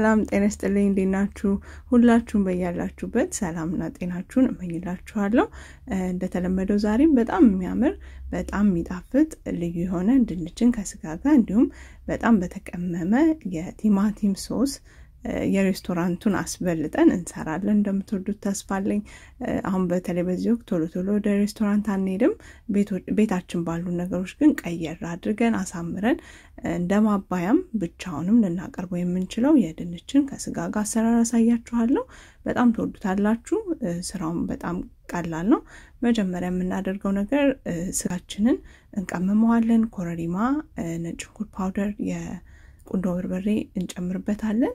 ሰላም ጤና ስጥልኝ። እንዴት ናችሁ? ሁላችሁም በያላችሁበት ሰላምና ጤናችሁን እመኝላችኋለሁ። እንደተለመደው ዛሬም በጣም የሚያምር በጣም የሚጣፍጥ ልዩ የሆነ ድንችን ከስጋ ጋር እንዲሁም በጣም በተቀመመ የቲማቲም ሶስ የሬስቶራንቱን አስበልጠን እንሰራለን። እንደምትወዱት ተስፋ አለኝ። አሁን በተለይ በዚህ ወቅት ቶሎ ቶሎ ወደ ሬስቶራንት አንሄድም። ቤታችን ባሉ ነገሮች ግን ቀየር አድርገን አሳምረን እንደ ማባያም ብቻውንም ልናቀርበው የምንችለው የድንችን ከስጋ ጋር አሰራር አሳያችኋለሁ። በጣም ትወዱታላችሁ። ስራውን በጣም ቀላል ነው። መጀመሪያ የምናደርገው ነገር ስጋችንን እንቀምመዋለን። ኮረሪማ፣ ነጭ ሽንኩርት ፓውደር፣ የቁንዶ በርበሬ እንጨምርበታለን።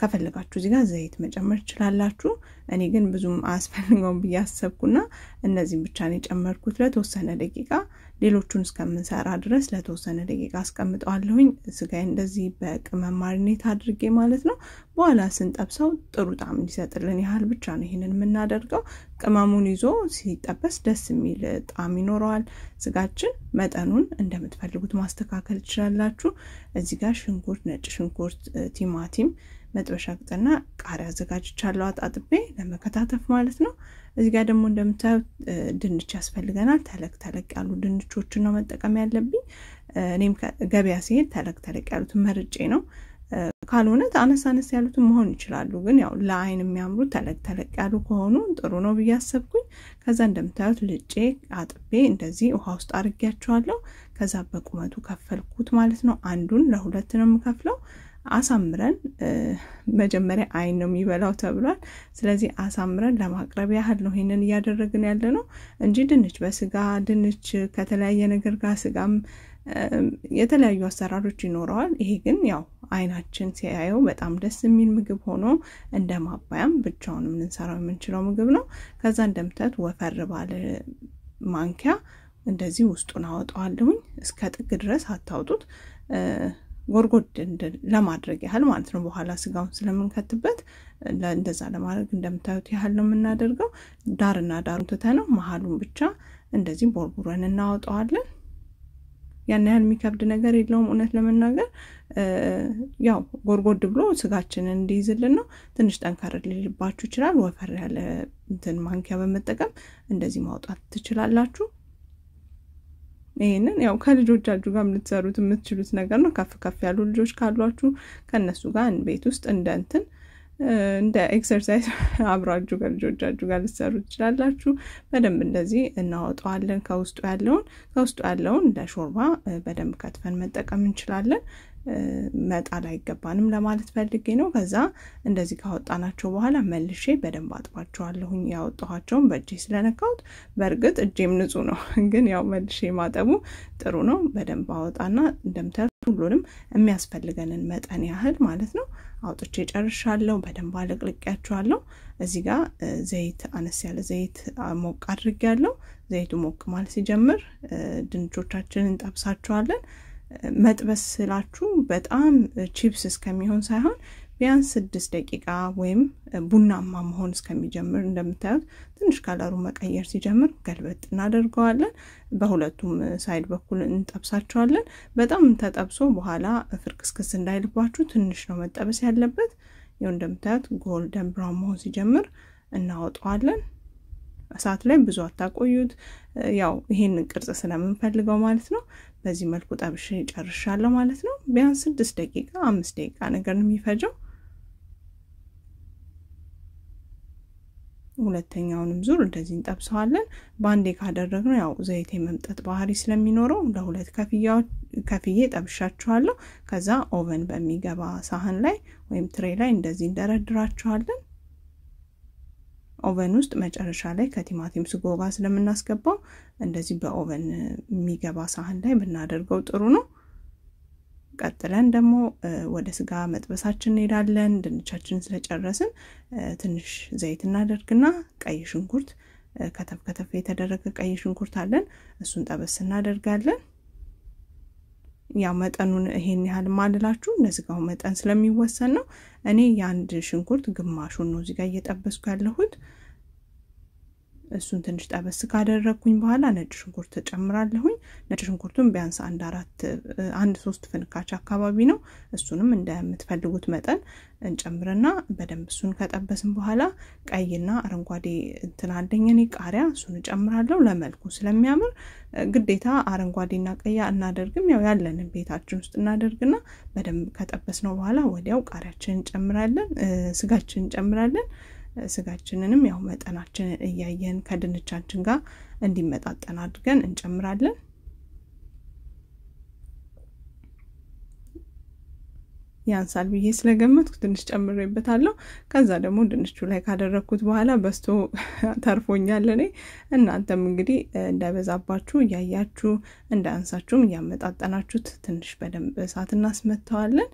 ከፈለጋችሁ እዚህ ጋር ዘይት መጨመር ትችላላችሁ። እኔ ግን ብዙም አያስፈልገውም ብዬ አሰብኩና እነዚህም ብቻ ነው የጨመርኩት ለተወሰነ ደቂቃ። ሌሎቹን እስከምንሰራ ድረስ ለተወሰነ ደቂቃ አስቀምጠዋለሁኝ። ስጋዬ እንደዚህ በቅመም ማሪኔት አድርጌ ማለት ነው። በኋላ ስንጠብሰው ጥሩ ጣዕም እንዲሰጥልን ያህል ብቻ ነው ይህንን የምናደርገው። ቅመሙን ይዞ ሲጠበስ ደስ የሚል ጣዕም ይኖረዋል። ስጋችን መጠኑን እንደምትፈልጉት ማስተካከል ትችላላችሁ። እዚህ ጋር ሽንኩርት፣ ነጭ ሽንኩርት፣ ቲማቲም መጥበሻ ቅጥና ቃሪያ አዘጋጅቻለሁ አጣጥቤ ለመከታተፍ ማለት ነው። እዚህ ጋር ደግሞ እንደምታዩት ድንች ያስፈልገናል። ተለቅ ተለቅ ያሉ ድንቾችን ነው መጠቀም ያለብኝ። እኔም ገበያ ሲሄድ ተለቅ ተለቅ ያሉትን መርጬ ነው። ካልሆነ አነስ አነስ ያሉትን መሆን ይችላሉ። ግን ያው ለአይን የሚያምሩ ተለቅ ተለቅ ያሉ ከሆኑ ጥሩ ነው ብዬ አሰብኩኝ። ከዛ እንደምታዩት ልጬ አጥቤ እንደዚህ ውሃ ውስጥ አድርጌያቸዋለሁ። ከዛ በቁመቱ ከፈልኩት ማለት ነው። አንዱን ለሁለት ነው የምከፍለው። አሳምረን መጀመሪያ አይን ነው የሚበላው ተብሏል። ስለዚህ አሳምረን ለማቅረብ ያህል ነው ይህንን እያደረግን ያለ ነው እንጂ ድንች በስጋ ድንች ከተለያየ ነገር ጋር ስጋም የተለያዩ አሰራሮች ይኖረዋል። ይሄ ግን ያው አይናችን ሲያየው በጣም ደስ የሚል ምግብ ሆኖ እንደ ማባያም ብቻውን ልንሰራው የምንችለው ምግብ ነው። ከዛ እንደምታት ወፈር ባለ ማንኪያ እንደዚህ ውስጡን አወጣዋለሁኝ። እስከ ጥግ ድረስ አታውጡት። ጎርጎድ ለማድረግ ያህል ማለት ነው። በኋላ ስጋውን ስለምንከትበት እንደዛ ለማድረግ እንደምታዩት ያህል ነው የምናደርገው። ዳርና ዳሩን ትተነው መሀሉን ብቻ እንደዚህ ቦርቡረን እናወጣዋለን። ያን ያህል የሚከብድ ነገር የለውም። እውነት ለመናገር ያው ጎርጎድ ብሎ ስጋችንን እንዲይዝልን ነው። ትንሽ ጠንከር ሊልባችሁ ይችላል። ወፈር ያለ እንትን ማንኪያ በመጠቀም እንደዚህ ማውጣት ትችላላችሁ። ይህንን ያው ከልጆቻችሁ ጋር የምትሰሩት የምትችሉት ነገር ነው። ከፍ ከፍ ያሉ ልጆች ካሏችሁ ከእነሱ ጋር ቤት ውስጥ እንደንትን እንደ ኤክሰርሳይዝ አብራችሁ ከልጆቻችሁ ጋር ልትሰሩ ትችላላችሁ። በደንብ እንደዚህ እናወጣዋለን። ከውስጡ ያለውን ከውስጡ ያለውን እንደ ሾርባ በደንብ ከትፈን መጠቀም እንችላለን። መጣል አይገባንም ለማለት ፈልጌ ነው። ከዛ እንደዚህ ካወጣናቸው በኋላ መልሼ በደንብ አጥባቸዋለሁኝ። ያወጣኋቸውን በእጄ ስለነካሁት በእርግጥ እጄም ንጹህ ነው፣ ግን ያው መልሼ ማጠቡ ጥሩ ነው። በደንብ አወጣና እንደምታዩ ሁሉንም የሚያስፈልገንን መጠን ያህል ማለት ነው አውጥቼ ጨርሻለሁ። በደንብ አለቅልቄያችኋለሁ። እዚህ ጋር ዘይት አነስ ያለ ዘይት ሞቅ አድርጌያለሁ። ዘይቱ ሞቅ ማለት ሲጀምር ድንቾቻችንን እንጠብሳቸዋለን። መጥበስ ስላችሁ በጣም ቺፕስ እስከሚሆን ሳይሆን ቢያንስ ስድስት ደቂቃ ወይም ቡናማ መሆን እስከሚጀምር እንደምታዩት ትንሽ ከለሩ መቀየር ሲጀምር ገልበጥ እናደርገዋለን። በሁለቱም ሳይድ በኩል እንጠብሳቸዋለን። በጣም ተጠብሶ በኋላ ፍርክስክስ እንዳይልባችሁ ትንሽ ነው መጠበስ ያለበት። ይኸው እንደምታዩት ጎልደን ብራውን መሆን ሲጀምር እናወጣዋለን። እሳት ላይ ብዙ አታቆዩት። ያው ይሄን ቅርጽ ስለምንፈልገው ማለት ነው። በዚህ መልኩ ጠብሼ ጨርሻለሁ ማለት ነው። ቢያንስ ስድስት ደቂቃ አምስት ደቂቃ ነገር ነው የሚፈጀው። ሁለተኛውንም ዙር እንደዚህ እንጠብሰዋለን። በአንዴ ካደረግነው ያው ዘይት የመምጠጥ ባህሪ ስለሚኖረው ለሁለት ከፍዬ ጠብሻችኋለሁ። ከዛ ኦቨን በሚገባ ሳህን ላይ ወይም ትሬ ላይ እንደዚህ እንደረድራችኋለን። ኦቨን ውስጥ መጨረሻ ላይ ከቲማቲም ስጎ ጋር ስለምናስገባው እንደዚህ በኦቨን የሚገባ ሳህን ላይ ብናደርገው ጥሩ ነው። ቀጥለን ደግሞ ወደ ስጋ መጥበሳችን እንሄዳለን። ድንቻችን ስለጨረስን ትንሽ ዘይት እናደርግና ቀይ ሽንኩርት ከተፍ ከተፍ የተደረገ ቀይ ሽንኩርት አለን። እሱን ጠበስ እናደርጋለን። ያው መጠኑን ይሄን ያህል ማልላችሁ እንደ ስጋው መጠን ስለሚወሰን ነው። እኔ የአንድ ሽንኩርት ግማሹን ነው እዚጋ እየጠበስኩ ያለሁት። እሱን ትንሽ ጠበስ ካደረግኩኝ በኋላ ነጭ ሽንኩርት ተጨምራለሁኝ። ነጭ ሽንኩርቱን ቢያንስ አንድ አራት አንድ ሶስት ፍንካች አካባቢ ነው። እሱንም እንደምትፈልጉት መጠን እንጨምርና በደንብ እሱን ከጠበስን በኋላ ቀይና አረንጓዴ እንትን አለኝ እኔ ቃሪያ፣ እሱን እጨምራለሁ ለመልኩ ስለሚያምር ግዴታ አረንጓዴና ቀይ እናደርግም። ያው ያለንን ቤታችን ውስጥ እናደርግና በደንብ ከጠበስነው በኋላ ወዲያው ቃሪያችን እንጨምራለን፣ ስጋችን እንጨምራለን። ስጋችንንም ያው መጠናችንን እያየን ከድንቻችን ጋር እንዲመጣጠን አድርገን እንጨምራለን። ያንሳል ብዬ ስለገመትኩ ትንሽ ጨምሬበታለሁ። ከዛ ደግሞ ድንቹ ላይ ካደረግኩት በኋላ በስቶ ተርፎኛል እኔ። እናንተም እንግዲህ እንዳይበዛባችሁ እያያችሁ እንዳያንሳችሁም እያመጣጠናችሁት ትንሽ በደንብ እሳት እናስመተዋለን።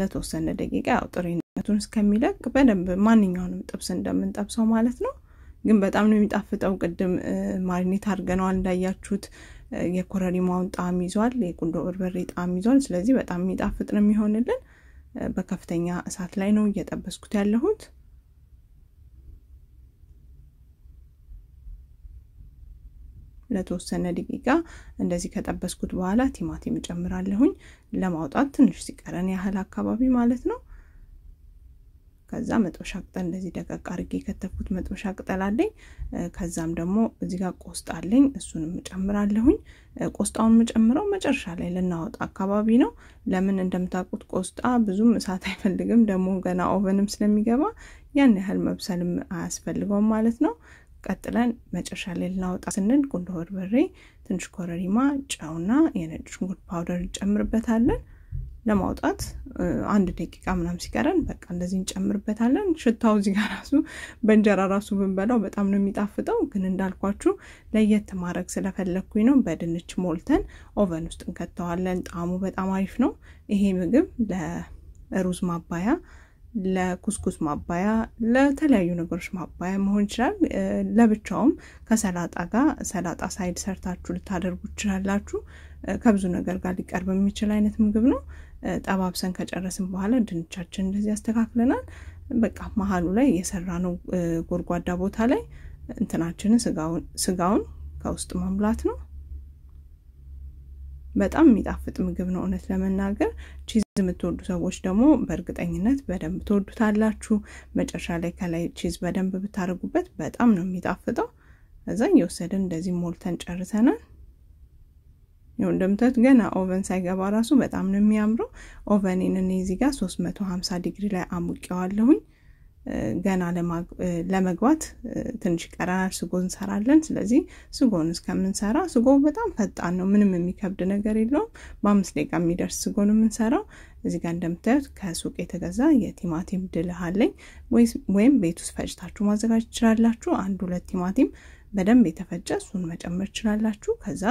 ለተወሰነ ደቂቃ ያው ጥሬ ቱን እስከሚለቅ በደንብ ማንኛውንም ጥብስ እንደምንጠብሰው ማለት ነው። ግን በጣም ነው የሚጣፍጠው። ቅድም ማሪኔት አድርገነዋል እንዳያችሁት የኮረሪማውን ጣዕም ይዟል፣ የቁንዶ በርበሬ ጣዕም ይዟል። ስለዚህ በጣም የሚጣፍጥ ነው የሚሆንልን። በከፍተኛ እሳት ላይ ነው እየጠበስኩት ያለሁት። ለተወሰነ ደቂቃ እንደዚህ ከጠበስኩት በኋላ ቲማቲም እጨምራለሁኝ። ለማውጣት ትንሽ ሲቀረን ያህል አካባቢ ማለት ነው። ከዛ መጥበሻ ቅጠል እንደዚህ ደቀቅ አድርጌ የከተፍኩት መጥበሻ ቅጠል አለኝ። ከዛም ደግሞ እዚህ ጋር ቆስጣ አለኝ። እሱንም እጨምራለሁኝ። ቆስጣውን የምጨምረው መጨረሻ ላይ ልናወጣ አካባቢ ነው። ለምን እንደምታውቁት ቆስጣ ብዙም እሳት አይፈልግም። ደግሞ ገና ኦቨንም ስለሚገባ ያን ያህል መብሰልም አያስፈልገውም ማለት ነው። ቀጥለን መጨረሻ ላይ ልናወጣ ስንል ቁንዶ በርበሬ፣ ትንሽ ኮረሪማ፣ ጨውና የነጭ ሽንኩርት ፓውደር እንጨምርበታለን። ለማውጣት አንድ ደቂቃ ምናም ሲቀረን በቃ እንደዚህ እንጨምርበታለን። ሽታው እዚህ ጋር ራሱ በእንጀራ ራሱ ብንበላው በጣም ነው የሚጣፍጠው። ግን እንዳልኳችሁ ለየት ማድረግ ስለፈለግኩኝ ነው። በድንች ሞልተን ኦቨን ውስጥ እንከተዋለን። ጣዕሙ በጣም አሪፍ ነው። ይሄ ምግብ ለሩዝ ማባያ ለኩስኩስ ማባያ፣ ለተለያዩ ነገሮች ማባያ መሆን ይችላል። ለብቻውም ከሰላጣ ጋር ሰላጣ ሳይድ ሰርታችሁ ልታደርጉ ትችላላችሁ። ከብዙ ነገር ጋር ሊቀርብ የሚችል አይነት ምግብ ነው። ጠባብሰን ከጨረስን በኋላ ድንቻችን እንደዚህ ያስተካክለናል። በቃ መሀሉ ላይ የሰራ ነው ጎድጓዳ ቦታ ላይ እንትናችንን ስጋውን ከውስጥ መሙላት ነው። በጣም የሚጣፍጥ ምግብ ነው። እውነት ለመናገር ቺዝ የምትወዱ ሰዎች ደግሞ በእርግጠኝነት በደንብ ትወዱታላችሁ። መጨረሻ ላይ ከላይ ቺዝ በደንብ ብታደርጉበት በጣም ነው የሚጣፍጠው። እዛ እየወሰደን እንደዚህ ሞልተን ጨርሰናል። ይሁን እንደምታዩት ገና ኦቨን ሳይገባ ራሱ በጣም ነው የሚያምረው። ኦቨኔን እኔ እዚህ ጋር 350 ዲግሪ ላይ አሙቄዋለሁኝ። ገና ለመግባት ትንሽ ቀረናል። ስጎ እንሰራለን። ስለዚህ ስጎን እስከምንሰራ ስጎ በጣም ፈጣን ነው፣ ምንም የሚከብድ ነገር የለውም። በአምስት ደቂቃ የሚደርስ ስጎ ነው የምንሰራው። እዚህ ጋር እንደምታዩት ከሱቅ የተገዛ የቲማቲም ድልሃለኝ ወይም ቤት ውስጥ ፈጭታችሁ ማዘጋጀት ትችላላችሁ። አንድ ሁለት ቲማቲም በደንብ የተፈጨ እሱን መጨመር ትችላላችሁ። ከዛ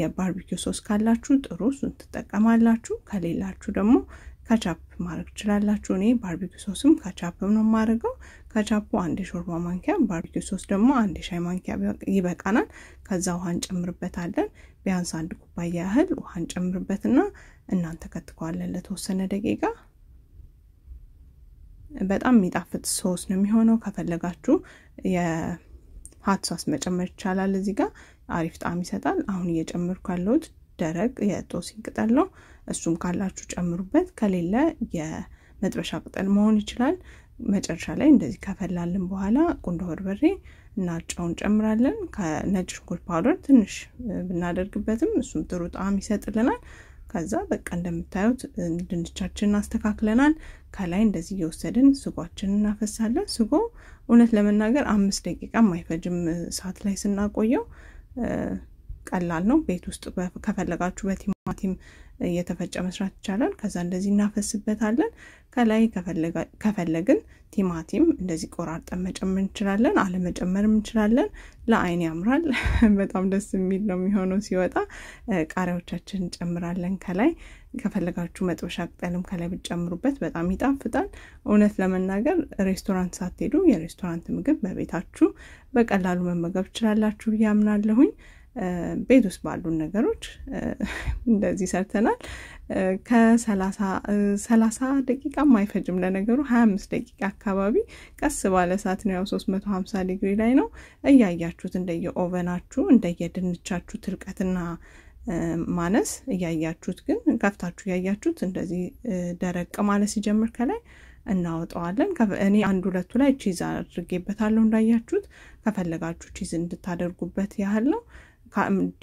የባርቢኪው ሶስ ካላችሁ ጥሩ እሱን ትጠቀማላችሁ። ከሌላችሁ ደግሞ ከቻፕ ማድረግ ትችላላችሁ። እኔ ባርቢኪው ሶስም ከቻፕም ነው የማደርገው። ከቻፑ አንድ የሾርባ ማንኪያ፣ ባርቢኪ ሶስ ደግሞ አንድ የሻይ ማንኪያ ይበቃናል። ከዛ ውሃ እንጨምርበታለን። ቢያንስ አንድ ኩባያ ያህል ውሃ እንጨምርበትና እናንተከትከዋለን ለተወሰነ ደቂቃ። በጣም የሚጣፍጥ ሶስ ነው የሚሆነው። ከፈለጋችሁ ሀት ሳስ መጨመር ይቻላል። እዚህ ጋር አሪፍ ጣዕም ይሰጣል። አሁን እየጨመርኩ ያለሁት ደረቅ የጦስኝ ቅጠል ነው። እሱም ካላችሁ ጨምሩበት፣ ከሌለ የመጥበሻ ቅጠል መሆን ይችላል። መጨረሻ ላይ እንደዚህ ከፈላልን በኋላ ቁንዶ በርበሬ እና ጨምራለን። ከነጭ ሽንኩርት ፓውደር ትንሽ ብናደርግበትም እሱም ጥሩ ጣዕም ይሰጥልናል። ከዛ በቃ እንደምታዩት ድንቻችንን አስተካክለናል። ከላይ እንደዚህ እየወሰድን ስጓችን እናፈሳለን። ስጎ እውነት ለመናገር አምስት ደቂቃም አይፈጅም እሳት ላይ ስናቆየው ቀላል ነው። ቤት ውስጥ ከፈለጋችሁ በቲማቲም እየተፈጨ መስራት ይቻላል። ከዛ እንደዚህ እናፈስበታለን። ከላይ ከፈለግን ቲማቲም እንደዚህ ቆራርጠን መጨመር እንችላለን፣ አለመጨመርም እንችላለን። ለአይን ያምራል። በጣም ደስ የሚል ነው የሚሆነው ሲወጣ። ቃሪያዎቻችን እንጨምራለን ከላይ ከፈለጋችሁ መጥበሻ ቅጠልም ከላይ ብትጨምሩበት በጣም ይጣፍጣል። እውነት ለመናገር ሬስቶራንት ሳትሄዱ የሬስቶራንት ምግብ በቤታችሁ በቀላሉ መመገብ ትችላላችሁ ብዬ አምናለሁኝ። ቤት ውስጥ ባሉን ነገሮች እንደዚህ ሰርተናል። ከሰላሳ ደቂቃም አይፈጅም። ለነገሩ ሀያ አምስት ደቂቃ አካባቢ ቀስ ባለ ሰዓት ነው። ያው ሶስት መቶ ሀምሳ ዲግሪ ላይ ነው። እያያችሁት እንደየ ኦቨናችሁ እንደየ ድንቻችሁ ትልቀትና ማነስ እያያችሁት ግን ከፍታችሁ እያያችሁት እንደዚህ ደረቅ ማለት ሲጀምር ከላይ እናወጣዋለን። እኔ አንድ ሁለቱ ላይ ቺዝ አድርጌበታለሁ እንዳያችሁት። ከፈለጋችሁ ቺዝ እንድታደርጉበት ያህል ነው።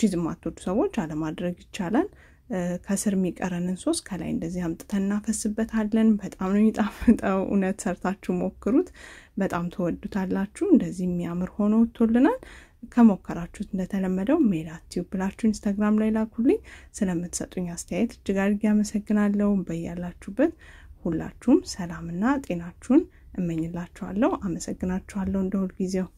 ቺዝ የማትወዱ ሰዎች አለማድረግ ይቻላል። ከስር የሚቀረንን ሶስት ከላይ እንደዚህ አምጥተን እናፈስበታለን። በጣም ነው የሚጣፍጠው። እውነት ሰርታችሁ ሞክሩት፣ በጣም ትወዱታላችሁ። እንደዚህ የሚያምር ሆኖ ወጥቶልናል። ከሞከራችሁት እንደተለመደው ሜላት ብላችሁ ኢንስታግራም ላይ ላኩልኝ። ስለምትሰጡኝ አስተያየት እጅግ አድርጌ አመሰግናለሁ። በያላችሁበት ሁላችሁም ሰላምና ጤናችሁን እመኝላችኋለሁ። አመሰግናችኋለሁ እንደ ሁልጊዜው